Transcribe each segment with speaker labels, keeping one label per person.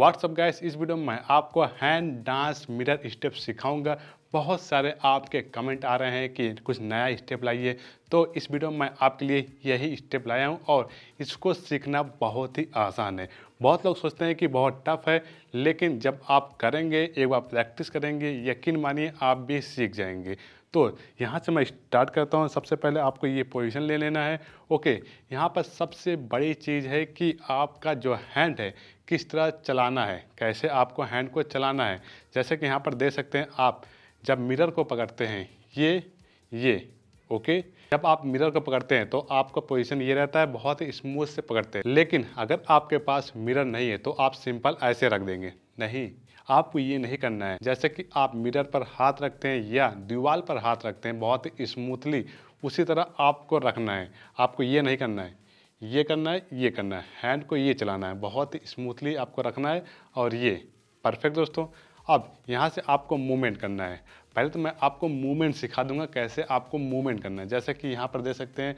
Speaker 1: WhatsApp guys इस video में मैं आपको हैंड डांस मिरर स्टेप सिखाऊंगा बहुत सारे आपके कमेंट आ रहे हैं कि कुछ नया स्टेप लाइए तो इस वीडियो में मैं आपके लिए यही स्टेप लाया हूँ और इसको सीखना बहुत ही आसान है बहुत लोग सोचते हैं कि बहुत टफ है लेकिन जब आप करेंगे एक बार प्रैक्टिस करेंगे यकीन मानिए आप भी सीख जाएंगे तो यहाँ से मैं स्टार्ट करता हूँ सबसे पहले आपको ये पोजिशन ले लेना है ओके यहाँ पर सबसे बड़ी चीज़ है कि आपका जो हैंड है किस तरह चलाना है कैसे आपको हैंड को चलाना है जैसे कि यहाँ पर दे सकते हैं आप जब मिरर को पकड़ते हैं ये ये ओके जब आप मिरर को पकड़ते हैं तो आपका पोजीशन ये रहता है बहुत ही स्मूथ से पकड़ते हैं लेकिन अगर आपके पास मिरर नहीं है तो आप सिंपल ऐसे रख देंगे नहीं आपको ये नहीं करना है जैसे कि आप मिरर पर हाथ रखते हैं या दीवार पर हाथ रखते हैं बहुत ही स्मूथली उसी तरह आपको रखना है आपको ये नहीं करना है ये करना है ये करना है हैंड को ये चलाना है बहुत ही स्मूथली आपको रखना है और ये परफेक्ट दोस्तों अब यहाँ से आपको मूवमेंट करना है पहले तो मैं आपको मूवमेंट सिखा दूंगा कैसे आपको मूवमेंट करना है जैसे कि यहाँ पर दे सकते हैं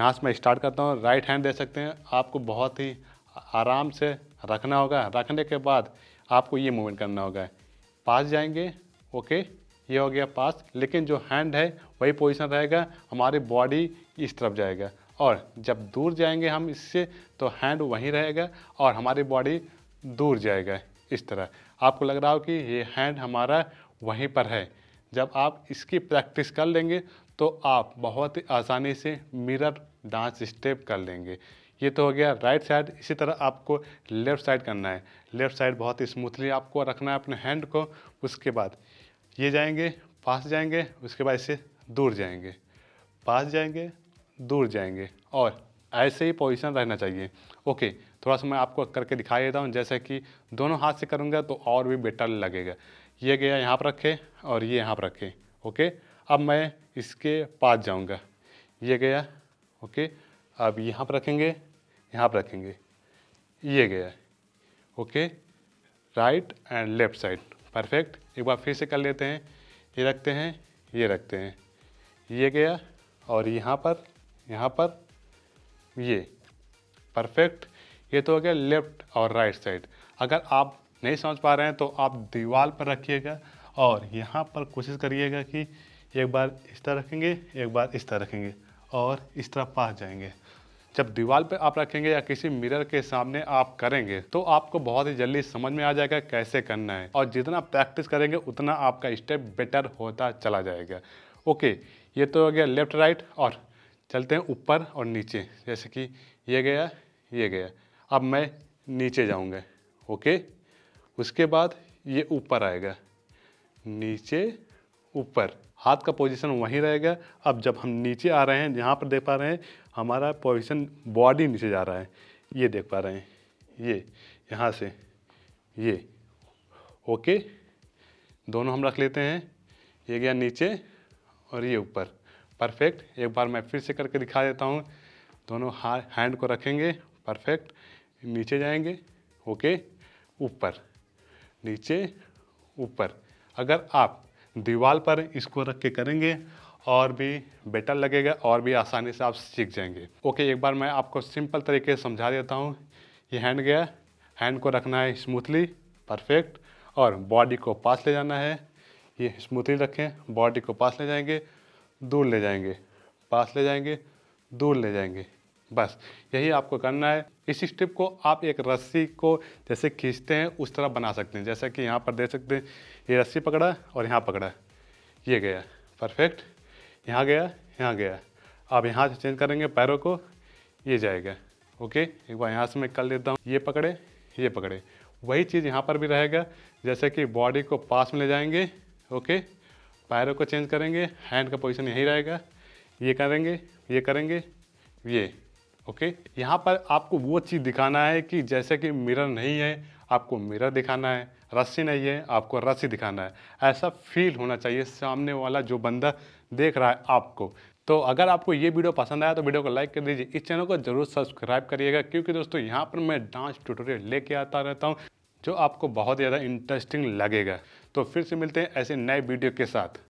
Speaker 1: यहाँ से मैं स्टार्ट करता हूँ राइट हैंड दे सकते हैं आपको बहुत ही आराम से रखना होगा रखने के बाद आपको ये मूवमेंट करना होगा पास जाएंगे ओके ये हो गया पास लेकिन जो हैंड है वही पोजिशन रहेगा हमारी बॉडी इस तरफ जाएगा और जब दूर जाएंगे हम इससे तो हैंड वहीं रहेगा और हमारी बॉडी दूर जाएगा इस तरह आपको लग रहा हो कि ये हैंड हमारा वहीं पर है जब आप इसकी प्रैक्टिस कर लेंगे तो आप बहुत ही आसानी से मिरर डांस स्टेप कर लेंगे ये तो हो गया राइट साइड इसी तरह आपको लेफ़्ट साइड करना है लेफ़्ट साइड बहुत स्मूथली आपको रखना है अपने हैंड को उसके बाद ये जाएंगे पास जाएंगे उसके बाद इसे दूर जाएंगे पास जाएंगे दूर जाएंगे और ऐसे ही पोजीशन रहना चाहिए ओके थोड़ा सा मैं आपको करके दिखा देता हूँ जैसे कि दोनों हाथ से करूँगा तो और भी बेटर लगेगा ये गया यहाँ पर रखे और ये यहाँ पर रखे ओके अब मैं इसके पास जाऊँगा ये गया ओके अब यहाँ पर रखेंगे यहाँ पर रखेंगे ये गया okay right and left side perfect एक बार फिर से कर लेते हैं ये रखते हैं ये रखते हैं ये गया और यहाँ पर यहाँ पर ये परफेक्ट ये तो हो गया लेफ्ट और राइट साइड अगर आप नहीं समझ पा रहे हैं तो आप दीवार पर रखिएगा और यहाँ पर कोशिश करिएगा कि एक बार इस तरह रखेंगे एक बार इस तरह रखेंगे और इस तरह पास जाएंगे जब दीवार पर आप रखेंगे या किसी मिरर के सामने आप करेंगे तो आपको बहुत ही जल्दी समझ में आ जाएगा कैसे करना है और जितना प्रैक्टिस करेंगे उतना आपका स्टेप बेटर होता चला जाएगा ओके ये तो हो गया लेफ्ट राइट और चलते हैं ऊपर और नीचे जैसे कि ये गया ये गया अब मैं नीचे जाऊँगा ओके उसके बाद ये ऊपर आएगा नीचे ऊपर हाथ का पोजीशन वहीं रहेगा अब जब हम नीचे आ रहे हैं यहाँ पर देख पा रहे हैं हमारा पोजीशन बॉडी नीचे जा रहा है ये देख पा रहे हैं ये यहाँ से ये ओके दोनों हम रख लेते हैं ये गया नीचे और ये ऊपर परफेक्ट एक बार मैं फिर से करके दिखा देता हूँ दोनों हैंड को रखेंगे परफेक्ट नीचे जाएंगे ओके ऊपर नीचे ऊपर अगर आप दीवार पर इसको रख के करेंगे और भी बेटर लगेगा और भी आसानी से आप सीख जाएंगे ओके एक बार मैं आपको सिंपल तरीके से समझा देता हूँ ये हैंड गया हैंड को रखना है स्मूथली परफेक्ट और बॉडी को पास ले जाना है ये स्मूथली रखें बॉडी को पास ले जाएंगे दूर ले जाएंगे पास ले जाएंगे दूर ले जाएंगे बस यही आपको करना है इस स्ट्रिप को आप एक रस्सी को जैसे खींचते हैं उस तरह बना सकते हैं जैसे कि यहाँ पर देख सकते हैं ये रस्सी पकड़ा और यहाँ पकड़ा ये गया परफेक्ट यहाँ गया यहाँ गया आप यहाँ से चेंज करेंगे पैरों को ये जाएगा ओके एक बार यहाँ से मैं कर लेता हूँ ये पकड़े ये पकड़े वही चीज़ यहाँ पर भी रहेगा जैसे कि बॉडी को पास में ले जाएंगे ओके पैरों को चेंज करेंगे हैंड का पोजिशन यही रहेगा ये करेंगे ये करेंगे ये ओके यहाँ पर आपको वो चीज़ दिखाना है कि जैसे कि मिरर नहीं है आपको मिरर दिखाना है रस्सी नहीं है आपको रस्सी दिखाना है ऐसा फील होना चाहिए सामने वाला जो बंदा देख रहा है आपको तो अगर आपको ये वीडियो पसंद आया तो वीडियो को लाइक कर दीजिए इस चैनल को जरूर सब्सक्राइब करिएगा क्योंकि दोस्तों यहाँ पर मैं डांस ट्यूटोरियल लेके आता रहता हूँ जो आपको बहुत ज़्यादा इंटरेस्टिंग लगेगा तो फिर से मिलते हैं ऐसे नए वीडियो के साथ